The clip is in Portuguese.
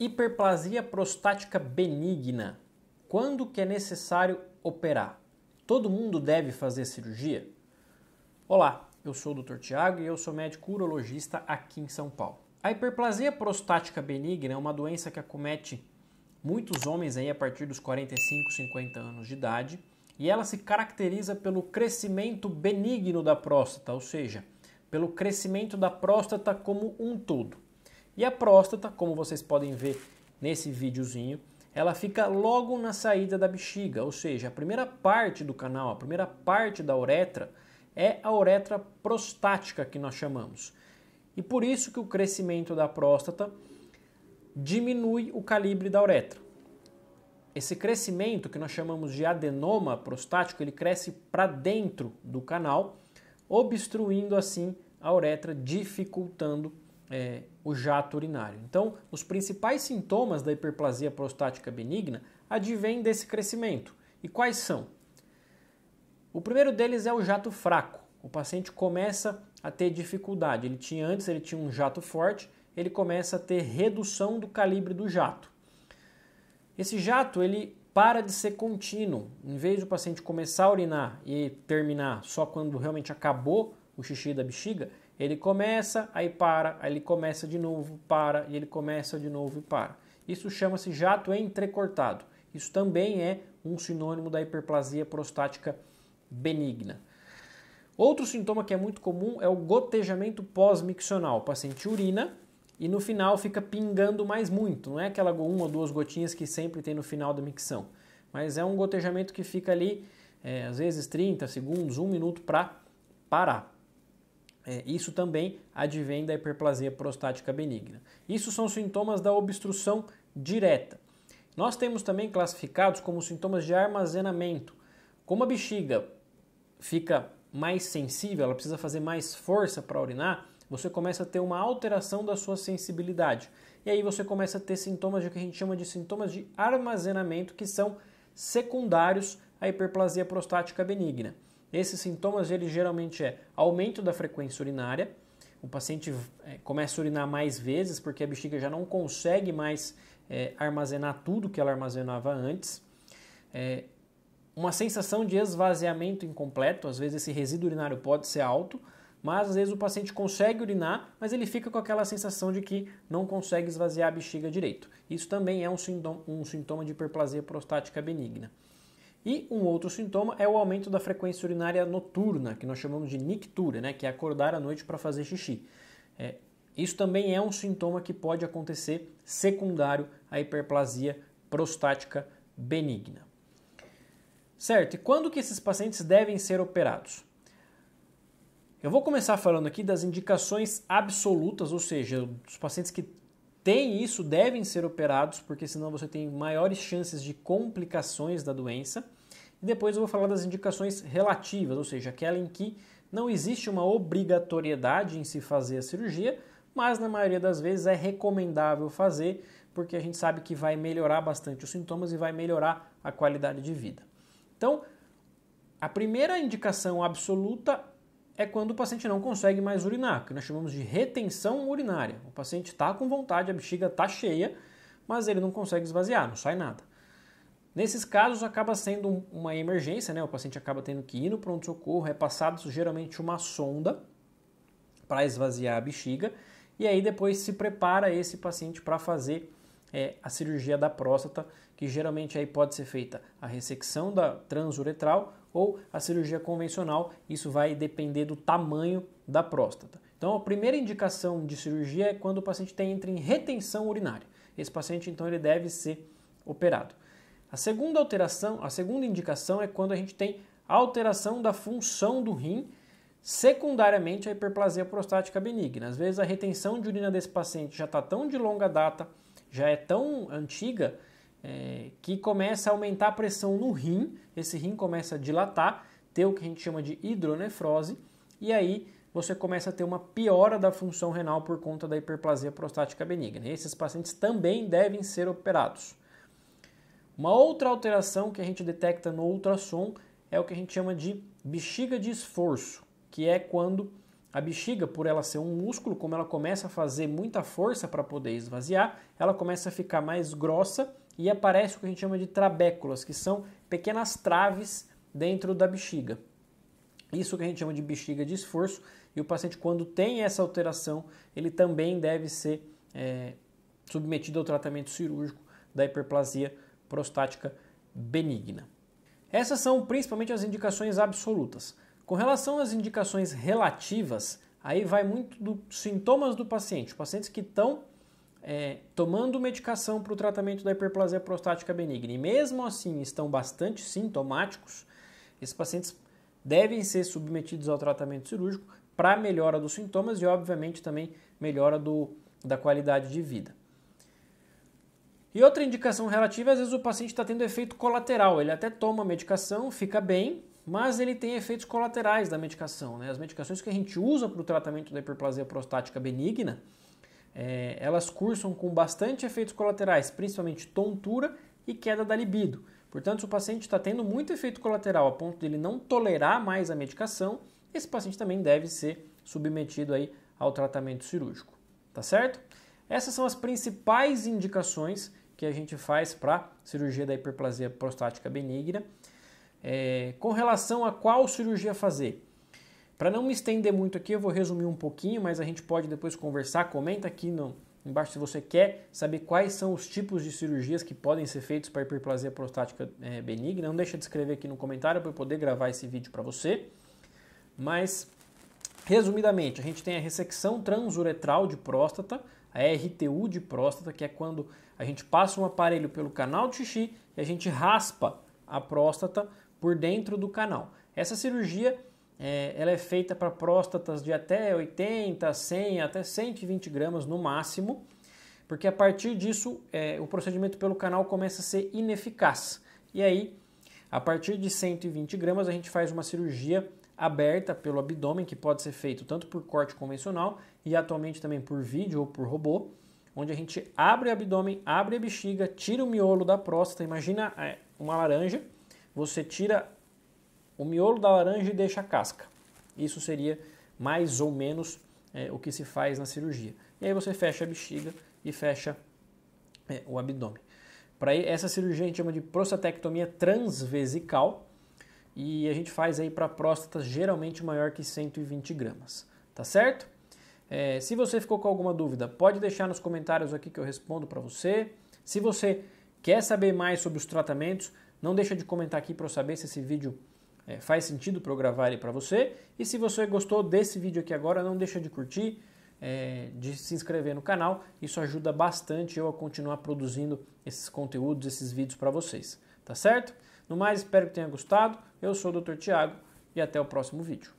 Hiperplasia prostática benigna. Quando que é necessário operar? Todo mundo deve fazer cirurgia? Olá, eu sou o Dr. Tiago e eu sou médico urologista aqui em São Paulo. A hiperplasia prostática benigna é uma doença que acomete muitos homens aí a partir dos 45, 50 anos de idade e ela se caracteriza pelo crescimento benigno da próstata, ou seja, pelo crescimento da próstata como um todo. E a próstata, como vocês podem ver nesse videozinho, ela fica logo na saída da bexiga, ou seja, a primeira parte do canal, a primeira parte da uretra é a uretra prostática que nós chamamos. E por isso que o crescimento da próstata diminui o calibre da uretra. Esse crescimento que nós chamamos de adenoma prostático, ele cresce para dentro do canal, obstruindo assim a uretra, dificultando é, o jato urinário. Então, os principais sintomas da hiperplasia prostática benigna advêm desse crescimento. E quais são? O primeiro deles é o jato fraco. O paciente começa a ter dificuldade. Ele tinha antes, ele tinha um jato forte, ele começa a ter redução do calibre do jato. Esse jato, ele para de ser contínuo. Em vez do paciente começar a urinar e terminar só quando realmente acabou o xixi da bexiga, ele começa, aí para, aí ele começa de novo, para, e ele começa de novo e para. Isso chama-se jato entrecortado. Isso também é um sinônimo da hiperplasia prostática benigna. Outro sintoma que é muito comum é o gotejamento pós-miccional. O paciente urina e no final fica pingando mais muito, não é aquela uma ou duas gotinhas que sempre tem no final da micção, mas é um gotejamento que fica ali, é, às vezes 30 segundos, um minuto para parar. É, isso também advém da hiperplasia prostática benigna. Isso são sintomas da obstrução direta. Nós temos também classificados como sintomas de armazenamento. Como a bexiga fica mais sensível, ela precisa fazer mais força para urinar, você começa a ter uma alteração da sua sensibilidade. E aí você começa a ter sintomas de que a gente chama de sintomas de armazenamento, que são secundários à hiperplasia prostática benigna. Esses sintomas ele geralmente é aumento da frequência urinária, o paciente é, começa a urinar mais vezes porque a bexiga já não consegue mais é, armazenar tudo que ela armazenava antes. É, uma sensação de esvaziamento incompleto, às vezes esse resíduo urinário pode ser alto, mas às vezes o paciente consegue urinar, mas ele fica com aquela sensação de que não consegue esvaziar a bexiga direito. Isso também é um sintoma, um sintoma de hiperplasia prostática benigna. E um outro sintoma é o aumento da frequência urinária noturna, que nós chamamos de nictura, né, que é acordar à noite para fazer xixi. É, isso também é um sintoma que pode acontecer secundário à hiperplasia prostática benigna. Certo, e quando que esses pacientes devem ser operados? Eu vou começar falando aqui das indicações absolutas, ou seja, dos pacientes que têm isso devem ser operados, porque senão você tem maiores chances de complicações da doença. E depois eu vou falar das indicações relativas, ou seja, aquela em que não existe uma obrigatoriedade em se fazer a cirurgia, mas na maioria das vezes é recomendável fazer, porque a gente sabe que vai melhorar bastante os sintomas e vai melhorar a qualidade de vida. Então, a primeira indicação absoluta é quando o paciente não consegue mais urinar, que nós chamamos de retenção urinária. O paciente está com vontade, a bexiga está cheia, mas ele não consegue esvaziar, não sai nada. Nesses casos acaba sendo uma emergência, né? O paciente acaba tendo que ir no pronto-socorro, é passado geralmente uma sonda para esvaziar a bexiga e aí depois se prepara esse paciente para fazer é a cirurgia da próstata, que geralmente aí pode ser feita a ressecção da transuretral ou a cirurgia convencional, isso vai depender do tamanho da próstata. Então, a primeira indicação de cirurgia é quando o paciente tem, entra em retenção urinária. Esse paciente, então, ele deve ser operado. A segunda alteração, a segunda indicação é quando a gente tem alteração da função do rim, secundariamente a hiperplasia prostática benigna. Às vezes a retenção de urina desse paciente já está tão de longa data já é tão antiga é, que começa a aumentar a pressão no rim, esse rim começa a dilatar, ter o que a gente chama de hidronefrose, e aí você começa a ter uma piora da função renal por conta da hiperplasia prostática benigna. Esses pacientes também devem ser operados. Uma outra alteração que a gente detecta no ultrassom é o que a gente chama de bexiga de esforço, que é quando a bexiga, por ela ser um músculo, como ela começa a fazer muita força para poder esvaziar, ela começa a ficar mais grossa e aparece o que a gente chama de trabéculas, que são pequenas traves dentro da bexiga. Isso que a gente chama de bexiga de esforço, e o paciente, quando tem essa alteração, ele também deve ser é, submetido ao tratamento cirúrgico da hiperplasia prostática benigna. Essas são principalmente as indicações absolutas. Com relação às indicações relativas, aí vai muito dos sintomas do paciente. Pacientes que estão é, tomando medicação para o tratamento da hiperplasia prostática benigna e mesmo assim estão bastante sintomáticos, esses pacientes devem ser submetidos ao tratamento cirúrgico para melhora dos sintomas e, obviamente, também melhora do, da qualidade de vida. E outra indicação relativa, às vezes o paciente está tendo efeito colateral, ele até toma a medicação, fica bem, mas ele tem efeitos colaterais da medicação. Né? As medicações que a gente usa para o tratamento da hiperplasia prostática benigna, é, elas cursam com bastante efeitos colaterais, principalmente tontura e queda da libido. Portanto, se o paciente está tendo muito efeito colateral a ponto de ele não tolerar mais a medicação, esse paciente também deve ser submetido aí ao tratamento cirúrgico, tá certo? Essas são as principais indicações que a gente faz para cirurgia da hiperplasia prostática benigna. É, com relação a qual cirurgia fazer, para não me estender muito aqui, eu vou resumir um pouquinho, mas a gente pode depois conversar. Comenta aqui no, embaixo se você quer saber quais são os tipos de cirurgias que podem ser feitos para hiperplasia prostática é, benigna. Não deixa de escrever aqui no comentário para eu poder gravar esse vídeo para você. Mas, resumidamente, a gente tem a ressecção transuretral de próstata, a RTU de próstata, que é quando a gente passa um aparelho pelo canal de xixi e a gente raspa a próstata por dentro do canal. Essa cirurgia é, ela é feita para próstatas de até 80, 100, até 120 gramas no máximo, porque a partir disso é, o procedimento pelo canal começa a ser ineficaz. E aí, a partir de 120 gramas, a gente faz uma cirurgia aberta pelo abdômen, que pode ser feito tanto por corte convencional e atualmente também por vídeo ou por robô, onde a gente abre o abdômen, abre a bexiga, tira o miolo da próstata, imagina é, uma laranja, você tira o miolo da laranja e deixa a casca. Isso seria mais ou menos é, o que se faz na cirurgia. E aí você fecha a bexiga e fecha é, o abdômen. Para essa cirurgia a gente chama de prostatectomia transvesical e a gente faz aí para próstatas geralmente maior que 120 gramas, tá certo? É, se você ficou com alguma dúvida, pode deixar nos comentários aqui que eu respondo para você. Se você quer saber mais sobre os tratamentos, não deixa de comentar aqui para eu saber se esse vídeo é, faz sentido para eu gravar ele para você. E se você gostou desse vídeo aqui agora, não deixa de curtir, é, de se inscrever no canal. Isso ajuda bastante eu a continuar produzindo esses conteúdos, esses vídeos para vocês. Tá certo? No mais, espero que tenha gostado. Eu sou o Dr. Tiago e até o próximo vídeo.